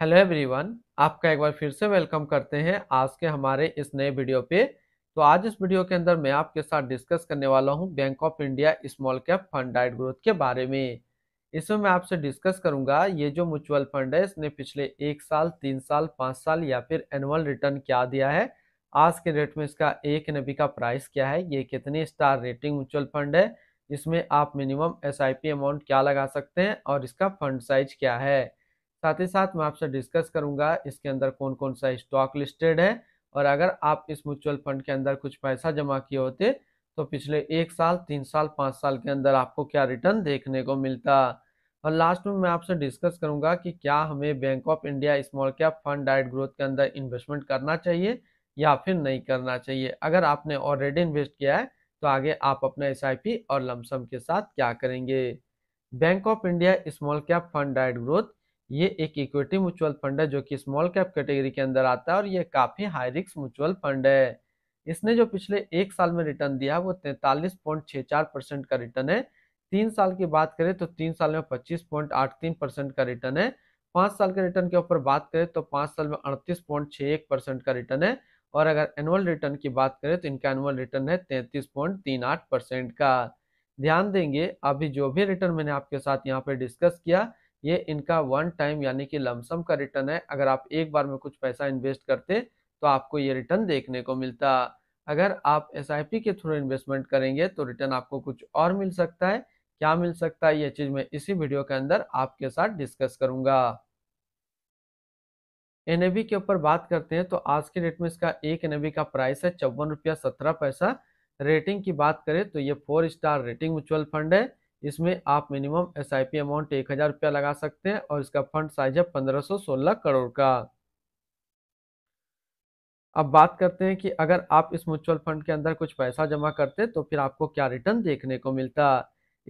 hello everyone आपका एक बार फिर से वेलकम करते हैं आज के हमारे इस नए वीडियो पे तो आज इस वीडियो के अंदर मैं आपके साथ डिस्कस करने वाला हूं bank of India small cap fund डाइट ग्रोथ के बारे में इसमें मैं आपसे डिस्कस करूंगा ये जो म्यूचुअल फंड है इसने पिछले एक साल तीन साल पाँच साल या फिर एनुअल रिटर्न क्या दिया है आज के डेट में इसका एक नबी का प्राइस क्या है ये कितनी स्टार रेटिंग म्यूचुअल फंड है इसमें आप मिनिमम एस अमाउंट क्या लगा सकते हैं और इसका फंड साइज क्या है साथ ही साथ मैं आपसे डिस्कस करूंगा इसके अंदर कौन कौन सा स्टॉक लिस्टेड है और अगर आप इस म्यूचुअल फंड के अंदर कुछ पैसा जमा किए होते तो पिछले एक साल तीन साल पाँच साल के अंदर आपको क्या रिटर्न देखने को मिलता और लास्ट में मैं आपसे डिस्कस करूंगा कि क्या हमें bank of India small cap fund डाइट ग्रोथ के अंदर इन्वेस्टमेंट करना चाहिए या फिर नहीं करना चाहिए अगर आपने ऑलरेडी इन्वेस्ट किया है तो आगे आप अपना एस और लमसम के साथ क्या करेंगे bank of India small cap fund डाइट ग्रोथ ये एक इक्विटी म्यूचुअल फंड है जो कि स्मॉल कैप कैटेगरी के अंदर आता है और ये काफ़ी हाई रिक्स म्यूचुअल फंड है इसने जो पिछले एक साल में रिटर्न दिया है वो तैंतालीस पॉइंट चार परसेंट का रिटर्न है तीन साल की बात करें तो तीन साल में पच्चीस पॉइंट आठ तीन परसेंट का रिटर्न है पाँच साल के रिटर्न के ऊपर बात करें तो पाँच साल में अड़तीस पॉइंट एक परसेंट का रिटर्न है और अगर एनुअल रिटर्न की बात करें तो इनका एनुअल रिटर्न है तैंतीस पॉइंट तीन आठ परसेंट का ध्यान देंगे अभी जो भी रिटर्न मैंने आपके साथ यहाँ पर डिस्कस किया ये इनका वन टाइम यानी कि लमसम का रिटर्न है अगर आप एक बार में कुछ पैसा इन्वेस्ट करते तो आपको ये रिटर्न देखने को मिलता अगर आप एस के थ्रू इन्वेस्टमेंट करेंगे तो रिटर्न आपको कुछ और मिल सकता है क्या मिल सकता है ये चीज मैं इसी वीडियो के अंदर आपके साथ डिस्कस करूंगा एन के ऊपर बात करते हैं तो आज के डेट में इसका एक एन का प्राइस है चौवन रुपया सत्रह पैसा रेटिंग की बात करें तो ये four star rating mutual fund है इसमें आप minimum S I P amount एक हज़ार रुपया लगा सकते हैं और इसका फंड साइज है पंद्रह सौ सोलह करोड़ का अब बात करते हैं कि अगर आप इस म्यूचुअल फंड के अंदर कुछ पैसा जमा करते तो फिर आपको क्या रिटर्न देखने को मिलता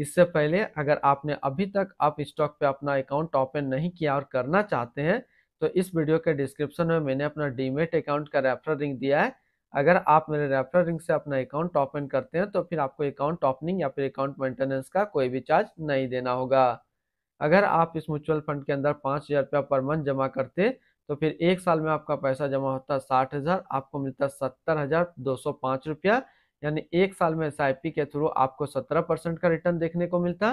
इससे पहले अगर आपने अभी तक आप स्टॉक पे अपना अकाउंट ओपन नहीं किया और करना चाहते हैं तो इस वीडियो के डिस्क्रिप्शन में मैंने अपना डीमेट अकाउंट का रेफर लिंक दिया है अगर आप मेरे रेफरल लिंक से अपना अकाउंट ओपन करते हैं तो फिर आपको अकाउंट ओपनिंग या फिर अकाउंट मेंटेनेंस का कोई भी चार्ज नहीं देना होगा अगर आप इस म्यूचुअल फंड के अंदर पाँच हज़ार रुपया पर मंथ जमा करते तो फिर एक साल में आपका पैसा जमा होता साठ हज़ार आपको मिलता सत्तर हज़ार दो सौ पाँच रुपया यानी एक साल में एस के थ्रू आपको सत्रह परसेंट का रिटर्न देखने को मिलता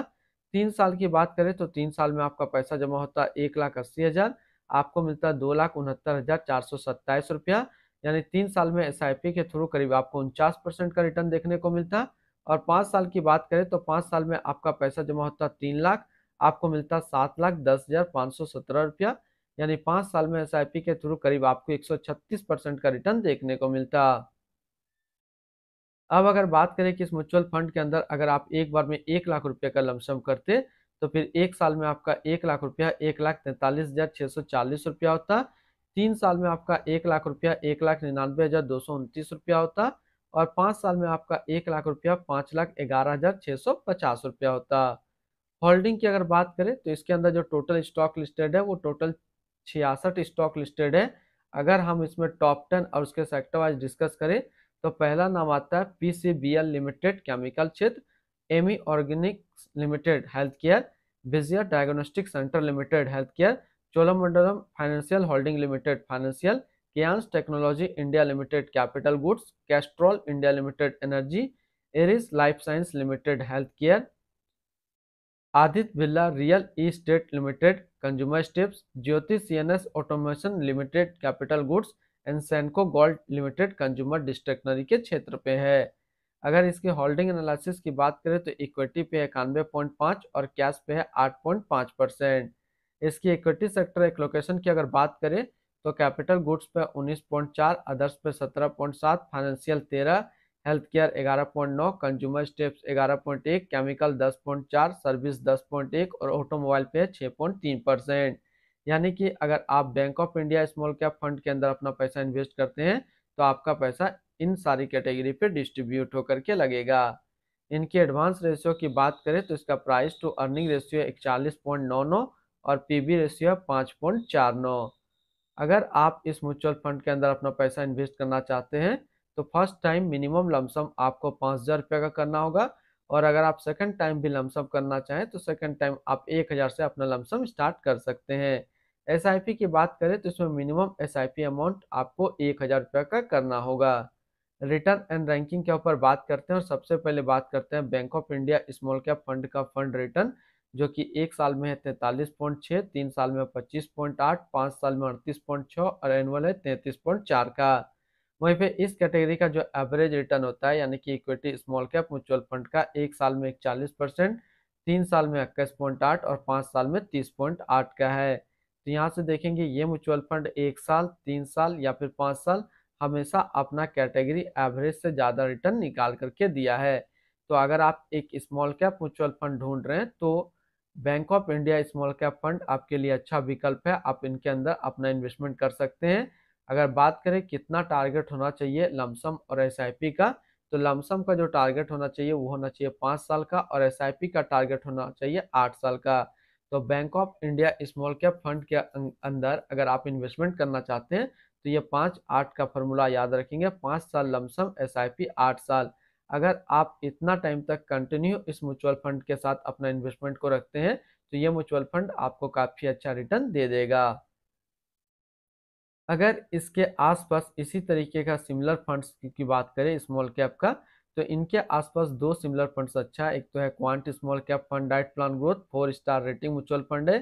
तीन साल की बात करें तो तीन साल में आपका पैसा जमा होता एक लाख अस्सी हज़ार आपको मिलता दो लाख उनहत्तर हज़ार चार सौ सत्ताईस रुपया यानी तीन साल में एस के थ्रू करीब आपको उनचास परसेंट का रिटर्न देखने को मिलता और पाँच साल की बात करें तो पाँच साल में आपका पैसा जमा होता तीन लाख आपको मिलता सात लाख दस हज़ार पाँच सौ सत्रह रुपया यानी पाँच साल में एस के थ्रू करीब आपको एक सौ छत्तीस परसेंट का रिटर्न देखने को मिलता अब अगर बात करें कि इस म्यूचुअल फंड के अंदर अगर आप एक बार में एक लाख रुपये का लमसम करते तो फिर एक साल में आपका एक लाख रुपया एक लाख तैंतालीस हज़ार छः सौ चालीस रुपया होता तीन साल में आपका एक लाख रुपया एक लाख निन्यानवे हजार दो सौ उनतीस रुपया होता और पाँच साल में आपका एक लाख रुपया पाँच लाख ग्यारह हजार छः सौ पचास रुपया होता होल्डिंग की अगर बात करें तो इसके अंदर जो टोटल स्टॉक लिस्टेड है वो टोटल छियासठ स्टॉक लिस्टेड है अगर हम इसमें टॉप टेन और उसके सेक्टर वाइज डिस्कस करें तो पहला नाम आता है एल लिमिटेड केमिकल क्षेत्र Ami organics limited health care Vijaya diagnostic centre limited health care Cholamandalam financial holding limited financial Kaynes technology India limited capital goods Castrol India limited energy Eris life science limited health care Aditya Birla real estate limited consumer staples Jyoti CNS automation limited capital goods and Senco gold limited consumer discretionary के क्षेत्र पे है अगर इसके holding analysis की बात करें तो इक्विटी पे है इक्यानवे पॉइंट पाँच और कैश पे है आठ पॉइंट पाँच परसेंट इसकी इक्विटी सेक्टर लोकेशन की अगर बात करें तो कैपिटल गुड्स पे 19.4 अदर्स पे 17.7 financial 13 health care 11.9 consumer staples 11.1 chemical 10.4 service 10.1 और ऑटोमोबाइल पे 6.3 परसेंट यानी कि अगर आप bank of India small cap fund के अंदर अपना पैसा इन्वेस्ट करते हैं तो आपका पैसा इन सारी कैटेगरी पे डिस्ट्रीब्यूट होकर के लगेगा इनकी एडवांस रेशियो की बात करें तो इसका प्राइस टू अर्निंग रेशियो इकचालीस पॉइंट नौ नौ और पी बी रेशियो है पाँच पॉइंट चार नौ अगर आप इस म्यूचुअल फंड के अंदर अपना पैसा इन्वेस्ट करना चाहते हैं तो फर्स्ट टाइम मिनिमम लमसम आपको पाँच हज़ार रुपये का करना होगा और अगर आप सेकंड टाइम भी लमसम करना चाहें तो सेकंड टाइम आप एक हज़ार से अपना लमसम स्टार्ट कर सकते हैं एस की बात करें तो इसमें मिनिमम एस अमाउंट आपको एक हज़ार रुपये का करना होगा रिटर्न एंड रैंकिंग के ऊपर बात करते हैं और सबसे पहले बात करते हैं bank of India small cap fund का फंड रिटर्न जो कि एक साल में है तैंतालीस पॉइंट छः तीन साल में पच्चीस पॉइंट आठ पाँच साल में अड़तीस पॉइंट छः और एनुअल है तैंतीस पॉइंट चार का वहीं पे इस कैटेगरी का जो एवरेज रिटर्न होता है यानी कि equity small cap mutual fund का एक साल में इकचालीस परसेंट तीन साल में इक्कीस पॉइंट आठ और पाँच साल में तीस पॉइंट आठ का है तो यहाँ से देखेंगे ये म्यूचुअल फंड एक साल तीन साल या फिर पाँच साल हमेशा अपना कैटेगरी एवरेज से ज़्यादा रिटर्न निकाल करके दिया है तो अगर आप एक स्मॉल कैप म्यूचुअल फंड ढूंढ रहे हैं तो bank of India small cap fund आपके लिए अच्छा विकल्प है आप इनके अंदर अपना इन्वेस्टमेंट कर सकते हैं अगर बात करें कितना टारगेट होना चाहिए लमसम और एस का तो लमसम का जो टारगेट होना चाहिए वो होना चाहिए पाँच साल का और एस का टारगेट होना चाहिए आठ साल का तो bank of India small cap fund के अं-, अंदर अगर आप इन्वेस्टमेंट करना चाहते हैं तो ये पाँच आठ का फॉर्मूला याद रखेंगे पाँच साल लमसम एस आई आठ साल अगर आप इतना टाइम तक कंटिन्यू इस म्यूचुअल फंड के साथ अपना इन्वेस्टमेंट को रखते हैं तो ये म्यूचुअल फंड आपको काफ़ी अच्छा रिटर्न दे देगा अगर इसके आसपास इसी तरीके का सिमिलर फंड्स की बात करें स्मॉल कैप का तो इनके आसपास दो सिमिलर फंड्स अच्छा एक तो है क्वांट स्मॉल कैप फंड डाइट plan growth four star rating mutual fund है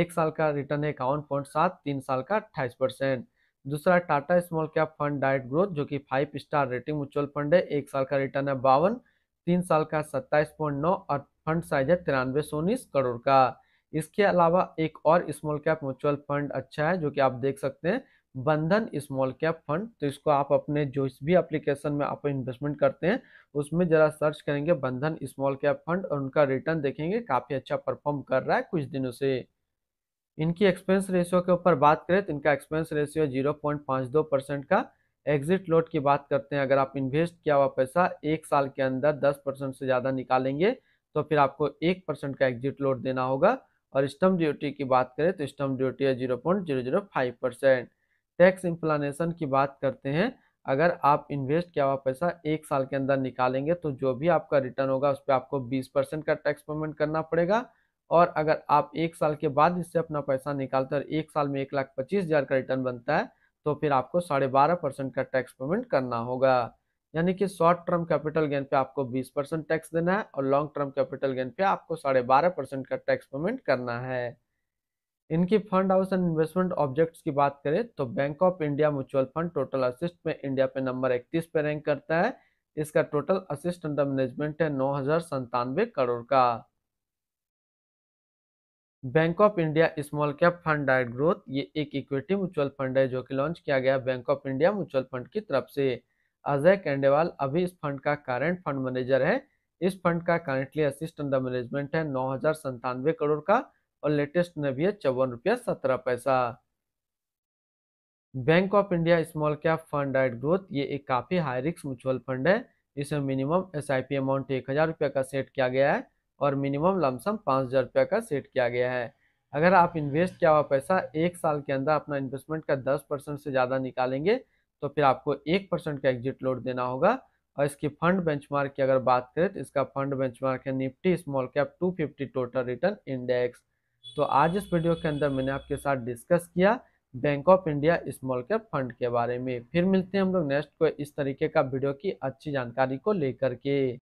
एक साल का रिटर्न है इक्यावन पॉइंट सात तीन साल का अट्ठाईस परसेंट दूसरा Tata small cap fund direct growth जो कि five star rating mutual fund है एक साल का रिटर्न है बावन तीन साल का सत्ताईस पॉइंट नौ और फंड साइज है तिरानवे सौ उन्नीस करोड़ का इसके अलावा एक और स्मॉल कैप म्यूचुअल फंड अच्छा है जो कि आप देख सकते हैं बंधन स्मॉल कैप फंड तो इसको आप अपने जो भी एप्लीकेशन में आप इन्वेस्टमेंट करते हैं उसमें जरा सर्च करेंगे बंधन स्मॉल कैप फंड और उनका रिटर्न देखेंगे काफ़ी अच्छा परफॉर्म कर रहा है कुछ दिनों से इनकी एक्सपेंस रेशियो के ऊपर बात करें तो इनका एक्सपेंस रेशियो जीरो पॉइंट पाँच दो परसेंट का एग्जिट लोड की बात करते हैं अगर आप इन्वेस्ट किया हुआ पैसा एक साल के अंदर दस परसेंट से ज़्यादा निकालेंगे तो फिर आपको एक परसेंट का एग्जिट लोड देना होगा और स्टम ड्यूटी की बात करें तो स्टम ड्यूटी है zero point zero zero five percent tax इम्प्लानेशन की बात करते हैं अगर आप इन्वेस्ट किया हुआ पैसा एक साल के अंदर निकालेंगे तो जो भी आपका रिटर्न होगा उस पर आपको बीस परसेंट का टैक्स पेमेंट करना पड़ेगा और अगर आप एक साल के बाद इससे अपना पैसा निकालते हैं एक साल में एक लाख पच्चीस हज़ार का रिटर्न बनता है तो फिर आपको साढ़े बारह परसेंट का टैक्स पेमेंट करना होगा यानी कि शॉर्ट टर्म कैपिटल गेन पे आपको बीस परसेंट टैक्स देना है और लॉन्ग टर्म कैपिटल गेन पे आपको साढ़े बारह परसेंट का टैक्स पेमेंट करना है इनकी fund house and investment objectives की बात करें तो bank of India mutual fund total assets में इंडिया पे नंबर इकतीस पे रैंक करता है इसका टोटल असिस्ट अंडर मैनेजमेंट है नौ करोड़ का bank of India small cap fund direct growth ये एक इक्विटी म्यूचुअल फंड है जो कि लॉन्च किया गया bank of India mutual fund की तरफ से अजय कैंडेवाल अभी इस फंड का करंट फंड मैनेजर है इस फंड का करंटली असिस्ट अंडर मैनेजमेंट है नौ हजार संतानवे करोड़ का और लेटेस्ट ने भी है चौवन रुपया सत्रह पैसा bank of India small cap fund direct growth ये एक काफ़ी हाई रिस्क म्यूचुअल फंड है इसमें मिनिमम एस अमाउंट एक हज़ार का सेट किया गया है और मिनिमम लमसम पाँच हज़ार रुपया का सेट किया गया है अगर आप इन्वेस्ट किया हुआ पैसा एक साल के अंदर अपना इन्वेस्टमेंट का दस परसेंट से ज़्यादा निकालेंगे तो फिर आपको एक परसेंट का एग्जिट लोड देना होगा और इसकी फंड बेंचमार्क की अगर बात करें तो इसका फंड बेंचमार्क है Nifty small cap two total return index तो आज इस वीडियो के अंदर मैंने आपके साथ डिस्कस किया bank of India small cap fund के बारे में फिर मिलते हैं हम लोग नेक्स्ट को इस तरीके का वीडियो की अच्छी जानकारी को लेकर के